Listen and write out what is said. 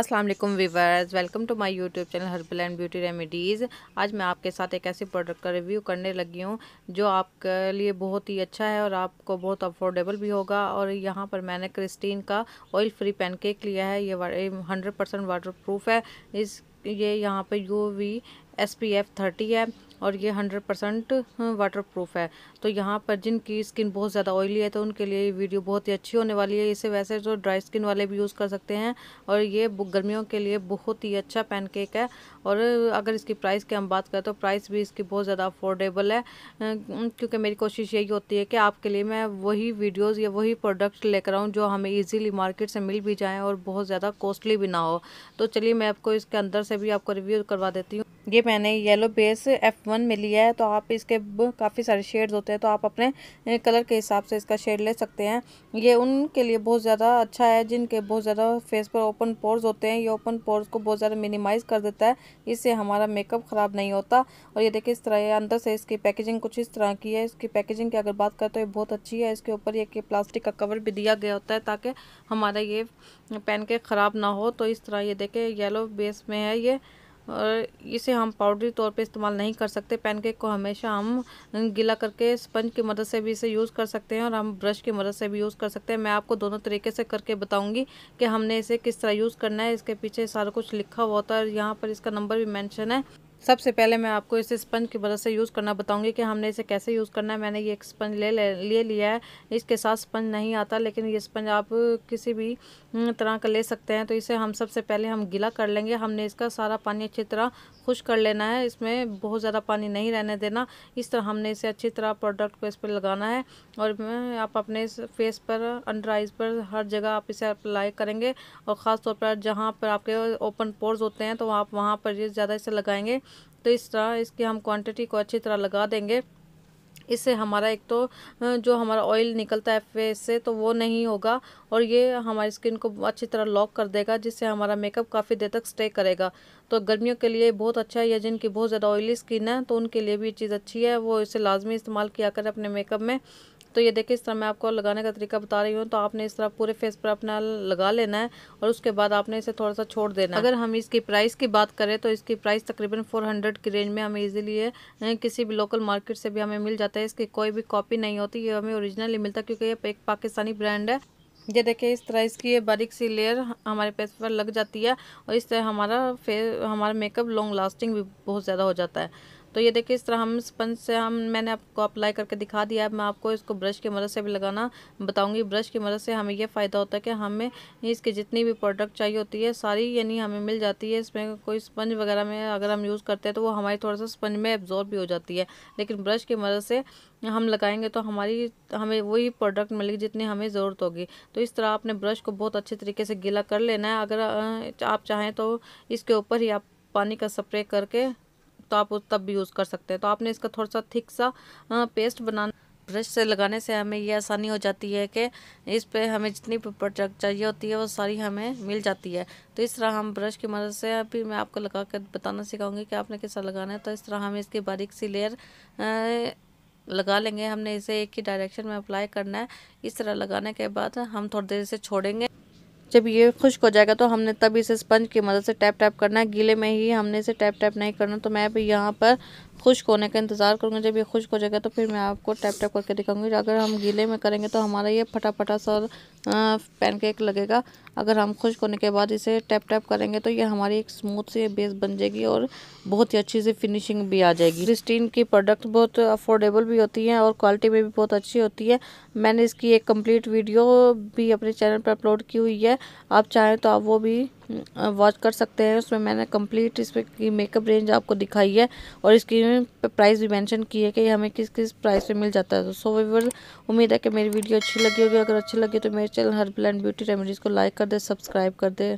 अस्सलाम वालेकुम viewers welcome to my YouTube channel herbal and beauty remedies आज मैं आपके साथ एक ऐसे प्रोडक्ट का रिव्यू करने लगी हूँ जो आपके लिए बहुत ही अच्छा है और आपको बहुत अफोर्डेबल भी होगा और यहाँ पर मैंने क्रिस्टीन का ऑयल फ्री पैनकेक लिया है ये हंड्रेड परसेंट वाटर प्रूफ है इस ये यहाँ पर U V S P F thirty है और ये हंड्रेड परसेंट वाटर प्रूफ है तो यहाँ पर जिनकी स्किन बहुत ज़्यादा ऑयली है तो उनके लिए ये वीडियो बहुत ही अच्छी होने वाली है इसे वैसे तो ड्राई स्किन वाले भी यूज़ कर सकते हैं और ये गर्मियों के लिए बहुत ही अच्छा पैनकेक है और अगर इसकी प्राइस की हम बात करें तो प्राइस भी इसकी बहुत ज़्यादा अफोर्डेबल है क्योंकि मेरी कोशिश यही होती है कि आपके लिए मैं वही वीडियोज़ या वही प्रोडक्ट लेकर आऊँ जो हमें ईजिली मार्केट से मिल भी जाएँ और बहुत ज़्यादा कॉस्टली भी ना हो तो चलिए मैं आपको इसके अंदर से भी आपको रिव्यू करवा देती हूँ ये मैंने येलो बेस एफ़ वन में लिया है तो आप इसके काफ़ी सारे शेड्स होते हैं तो आप अपने कलर के हिसाब से इसका शेड ले सकते हैं ये उनके लिए बहुत ज़्यादा अच्छा है जिनके बहुत ज़्यादा फेस पर ओपन पोर्स होते हैं ये ओपन पोर्स को बहुत ज़्यादा मिनिमाइज़ कर देता है इससे हमारा मेकअप ख़राब नहीं होता और ये देखिए इस तरह ये अंदर से इसकी पैकेजिंग कुछ इस तरह की है इसकी पैकेजिंग की अगर बात करें तो ये बहुत अच्छी है इसके ऊपर ये प्लास्टिक का कवर भी दिया गया होता है ताकि हमारा ये पहन के ख़राब ना हो तो इस तरह ये देखें येलो बेस में है ये और इसे हम पाउडरी तौर पे इस्तेमाल नहीं कर सकते पैनकेक को हमेशा हम गीला करके स्पंज की मदद से भी इसे यूज़ कर सकते हैं और हम ब्रश की मदद से भी यूज़ कर सकते हैं मैं आपको दोनों तरीके से करके बताऊंगी कि हमने इसे किस तरह यूज़ करना है इसके पीछे सारा कुछ लिखा हुआ होता है यहाँ पर इसका नंबर भी मैंशन है सबसे पहले मैं आपको इसे स्पंज की मदद से यूज़ करना बताऊंगी कि हमने इसे कैसे यूज़ करना है मैंने ये एक स्पंज ले ले लिया है इसके साथ स्पंज नहीं आता लेकिन ये स्पंज आप किसी भी हम्म, तरह का ले सकते हैं तो इसे हम सबसे पहले हम गीला कर लेंगे हमने इसका सारा पानी अच्छी तरह खुश कर लेना है इसमें बहुत ज़्यादा पानी नहीं रहने देना इस तरह हमने इसे अच्छी तरह प्रोडक्ट को इस पर लगाना है और आप अपने फेस पर अंडर आइज पर हर जगह आप इसे अप्लाई करेंगे और ख़ासतौर पर जहाँ पर आपके ओपन पोर्स होते हैं तो आप वहाँ पर ये ज़्यादा इसे लगाएंगे तो इस तरह इसकी हम क्वांटिटी को अच्छी तरह लगा देंगे इससे हमारा एक तो जो हमारा ऑयल निकलता है फेस से तो वो नहीं होगा और ये हमारी स्किन को अच्छी तरह लॉक कर देगा जिससे हमारा मेकअप काफ़ी देर तक स्टे करेगा तो गर्मियों के लिए बहुत अच्छा है या जिनकी बहुत ज़्यादा ऑयली स्किन है तो उनके लिए भी ये चीज़ अच्छी है वो इसे लाजमी इस्तेमाल किया करें अपने मेकअप में तो ये देखिए इस तरह मैं आपको लगाने का तरीका बता रही हूँ तो आपने इस तरह पूरे फेस पर अपना लगा लेना है और उसके बाद आपने इसे थोड़ा सा छोड़ देना अगर हम इसकी प्राइस की बात करें तो इसकी प्राइस तकरीबन 400 की रेंज में हमें इजीली किसी भी लोकल मार्केट से भी हमें मिल जाता है है इसकी कोई भी कॉपी नहीं होती ये हमें ओरिजिनल ही मिलता क्योंकि ये एक पाकिस्तानी ब्रांड है ये देखिए इस तरह इसकी ये बारीक सी लेयर हमारे फेस पर लग जाती है और इस तरह हमारा फेस हमारा मेकअप लॉन्ग लास्टिंग भी बहुत ज़्यादा हो जाता है तो ये देखिए इस तरह हम स्पंज से हम मैंने आपको अप्लाई करके दिखा दिया है मैं आपको इसको ब्रश की मदद से भी लगाना बताऊंगी ब्रश की मदद से हमें यह फ़ायदा होता है कि हमें इसके जितनी भी प्रोडक्ट चाहिए होती है सारी यानी हमें मिल जाती है इसमें कोई स्पंज वगैरह में अगर हम यूज़ करते हैं तो वो हमारी थोड़ा सा स्पंज में एब्जॉर्ब भी हो जाती है लेकिन ब्रश की मदद से हम लगाएंगे तो हमारी हमें वही प्रोडक्ट मिलेगी जितनी हमें ज़रूरत होगी तो इस तरह आपने ब्रश को बहुत अच्छे तरीके से गीला कर लेना है अगर आप चाहें तो इसके ऊपर ही आप पानी का स्प्रे करके तो आप उस तब भी यूज़ कर सकते हैं तो आपने इसका थोड़ा सा थिक सा पेस्ट बना ब्रश से लगाने से हमें ये आसानी हो जाती है कि इस पे हमें जितनी प्रोडक्ट चाहिए होती है वो सारी हमें मिल जाती है तो इस तरह हम ब्रश की मदद से अभी मैं आपको लगा कर बताना सिखाऊंगी कि आपने कैसा लगाना है तो इस तरह हमें इसकी बारीक सी लेयर लगा लेंगे हमने इसे एक ही डायरेक्शन में अप्लाई करना है इस तरह लगाने के बाद हम थोड़ी देर से छोड़ेंगे जब ये खुश्क हो जाएगा तो हमने तब इसे स्पंज की मदद से टैप टैप करना है गीले में ही हमने इसे टैप टैप नहीं करना तो मैं यहाँ पर खुश्क होने का इंतज़ार करूँगा जब ये खुश्क हो जाएगा तो फिर मैं आपको टैप टैप करके दिखाऊंगी अगर हम गीले में करेंगे तो हमारा ये फटाफटा सा पैनकेक लगेगा अगर हम खुश्क होने के बाद इसे टैप टैप करेंगे तो ये हमारी एक स्मूथ सी बेस बन जाएगी और बहुत ही अच्छी सी फिनिशिंग भी आ जाएगी क्रिस्टीन की प्रोडक्ट बहुत अफोर्डेबल भी होती हैं और क्वालिटी में भी बहुत अच्छी होती है मैंने इसकी एक कम्प्लीट वीडियो भी अपने चैनल पर अपलोड की हुई है आप चाहें तो आप वो भी वॉच कर सकते हैं उसमें मैंने कंप्लीट इस पर मेकअप रेंज आपको दिखाई है और इसकी प्राइस भी मेंशन की है कि हमें किस किस प्राइस पे मिल जाता है तो सो वीवर उम्मीद है कि मेरी वीडियो अच्छी लगी होगी अगर अच्छी लगी तो मेरे चैनल हर ब्लैंड ब्यूटी रेमेडीज़ को लाइक कर दे सब्सक्राइब कर दे